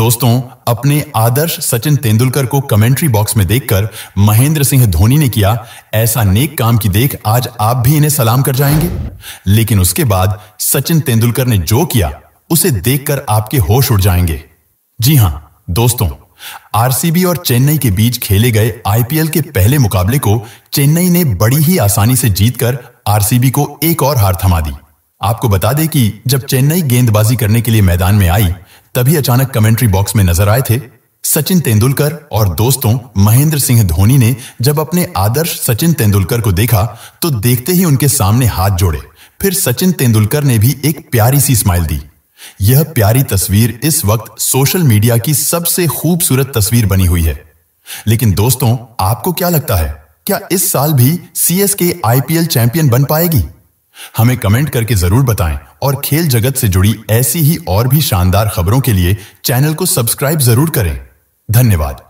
दोस्तों अपने आदर्श सचिन तेंदुलकर को कमेंट्री बॉक्स में देखकर महेंद्र सिंह धोनी ने किया ऐसा नेक काम की देख आज आप भी इन्हें सलाम कर जाएंगे लेकिन उसके बाद सचिन तेंदुलकर ने जो किया उसे देखकर आपके होश उड़ जाएंगे जी हां दोस्तों आरसीबी और चेन्नई के बीच खेले गए आईपीएल के पहले मुकाबले को चेन्नई ने बड़ी ही आसानी से जीतकर आरसीबी को एक और हार थमा दी आपको बता दें कि जब चेन्नई गेंदबाजी करने के लिए मैदान में आई तभी अचानक कमेंट्री बॉक्स में नजर आए थे सचिन तेंदुलकर और दोस्तों महेंद्र सिंह धोनी ने जब अपने आदर्श सचिन तेंदुलकर को देखा तो देखते ही उनके सामने हाथ जोड़े फिर सचिन तेंदुलकर ने भी एक प्यारी सी स्माइल दी यह प्यारी तस्वीर इस वक्त सोशल मीडिया की सबसे खूबसूरत तस्वीर बनी हुई है लेकिन दोस्तों आपको क्या लगता है क्या इस साल भी सीएसके आईपीएल चैंपियन बन पाएगी हमें कमेंट करके जरूर बताएं और खेल जगत से जुड़ी ऐसी ही और भी शानदार खबरों के लिए चैनल को सब्सक्राइब जरूर करें धन्यवाद